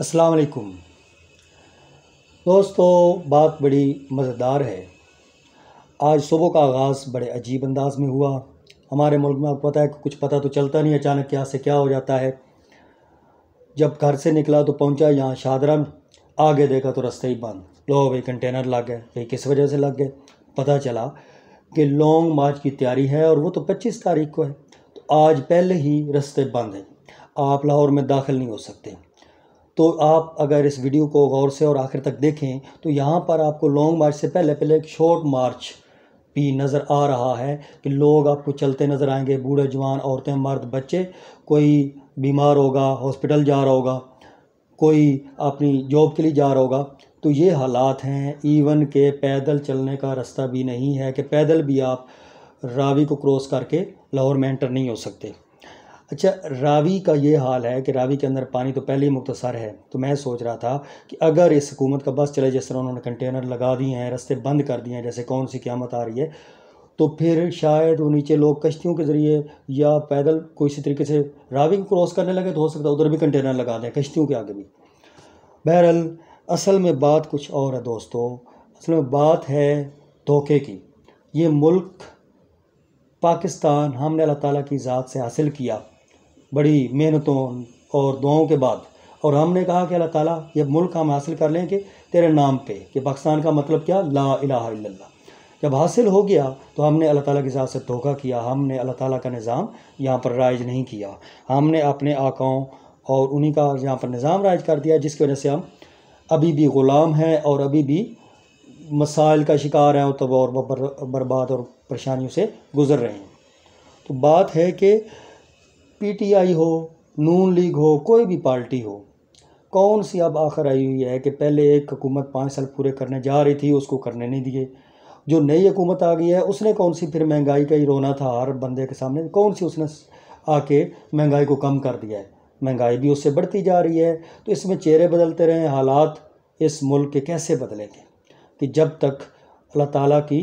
अस्सलाम वालेकुम दोस्तों बात बड़ी मज़ेदार है आज सुबह का आगाज़ बड़े अजीब अंदाज में हुआ हमारे मुल्क में आपको पता है कि कुछ पता तो चलता नहीं अचानक क्या से क्या हो जाता है जब घर से निकला तो पहुंचा यहाँ शादरा में आगे देखा तो रास्ते ही बंद लो भाई कंटेनर लग गए भाई किस वजह से लग गए पता चला कि लॉन्ग मार्च की तैयारी है और वो तो पच्चीस तारीख को है तो आज पहले ही रास्ते बंद हैं आप लाहौर में दाखिल नहीं हो सकते तो आप अगर इस वीडियो को गौर से और आखिर तक देखें तो यहाँ पर आपको लॉन्ग मार्च से पहले पहले एक शॉर्ट मार्च भी नज़र आ रहा है कि लोग आपको चलते नज़र आएंगे बूढ़े जवान औरतें मर्द बच्चे कोई बीमार होगा हॉस्पिटल जा रहा होगा कोई अपनी जॉब के लिए जा रहा होगा तो ये हालात हैं इवन के पैदल चलने का रास्ता भी नहीं है कि पैदल भी आप रावी को क्रॉस करके लाहौर में एंटर नहीं हो सकते अच्छा रावी का ये हाल है कि रावी के अंदर पानी तो पहले ही मुख्तसर है तो मैं सोच रहा था कि अगर इस हुकूमत का बस चले जिस तरह उन्होंने कंटेनर लगा दिए हैं रास्ते बंद कर दिए हैं जैसे कौन सी क्यामत आ रही है तो फिर शायद वो नीचे लोग कश्तियों के ज़रिए या पैदल कोई इसी तरीके से रावी को क्रॉस करने लगे तो हो सकता है उधर भी कंटेनर लगा दें कश्तियों के आगे भी बहरहाल असल में बात कुछ और है दोस्तों असल में बात है धोखे की ये मुल्क पाकिस्तान हमने अल्लाह ताला की ज़ात से हासिल किया बड़ी मेहनतों और दुआओं के बाद और हमने कहा कि अल्लाह ताला ये मुल्क हम हासिल कर लें कि तेरे नाम पे कि पाकिस्तान का मतलब क्या ला इलाहा इल्लल्लाह जब हासिल हो गया तो हमने अल्लाह ताला के साथ से धोखा किया हमने अल्लाह ताला का निज़ाम यहाँ पर राइज नहीं किया हमने अपने आकाओं और उन्हीं का यहाँ पर निज़ाम राइज कर दिया जिसकी वजह से हम अभी भी ग़ुलाम हैं और अभी भी मसाइल का शिकार हैं और तब और बर्बाद और परेशानियों से गुज़र रहे हैं तो बात है कि पीटीआई हो नून लीग हो कोई भी पार्टी हो कौन सी अब आखिर आई हुई है कि पहले एक हुकूमत पाँच साल पूरे करने जा रही थी उसको करने नहीं दिए जो नई हुकूमत आ गई है उसने कौन सी फिर महंगाई का ही रोना था हर बंदे के सामने कौन सी उसने आके महंगाई को कम कर दिया है महंगाई भी उससे बढ़ती जा रही है तो इसमें चेहरे बदलते रहें हालात इस मुल्क के कैसे बदलेंगे कि जब तक अल्लाह ताला की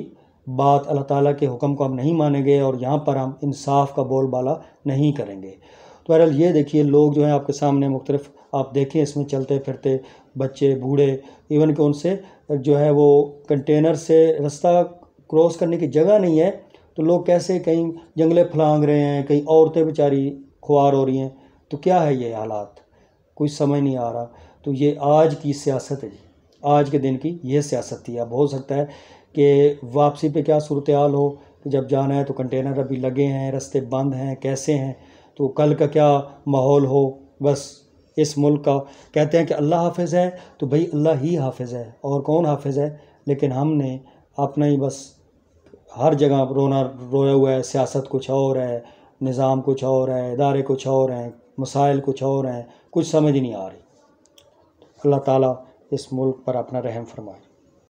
बात अल्लाह ताला के हुक्म को हम नहीं मानेंगे और यहाँ पर हम इंसाफ का बोलबाला नहीं करेंगे तो बहरहाल ये देखिए लोग जो हैं आपके सामने मुख्तलिफ आप देखें इसमें चलते फिरते बच्चे बूढ़े इवन कि उनसे जो है वो कंटेनर से रास्ता क्रॉस करने की जगह नहीं है तो लोग कैसे कहीं जंगले फलांग रहे हैं कहीं औरतें बेचारी खुआर हो रही हैं तो क्या है ये हालात कोई समझ नहीं आ रहा तो ये आज की सियासत है जी आज के दिन की ये सियासत थी अब हो सकता है कि वापसी पे क्या सूरत हाल हो कि जब जाना है तो कंटेनर अभी लगे हैं रास्ते बंद हैं कैसे हैं तो कल का क्या माहौल हो बस इस मुल्क का कहते हैं कि अल्लाह हाफिज़ है तो भाई अल्लाह ही हाफिज़ है और कौन हाफिज़ है लेकिन हमने अपना ही बस हर जगह रोना रोया हुआ है सियासत कुछ और है निज़ाम कुछ और है इदारे कुछ और हैं मसाइल कुछ और हैं कुछ समझ नहीं आ रही अल्लाह ताला इस मुल्क पर अपना रहम फरमाए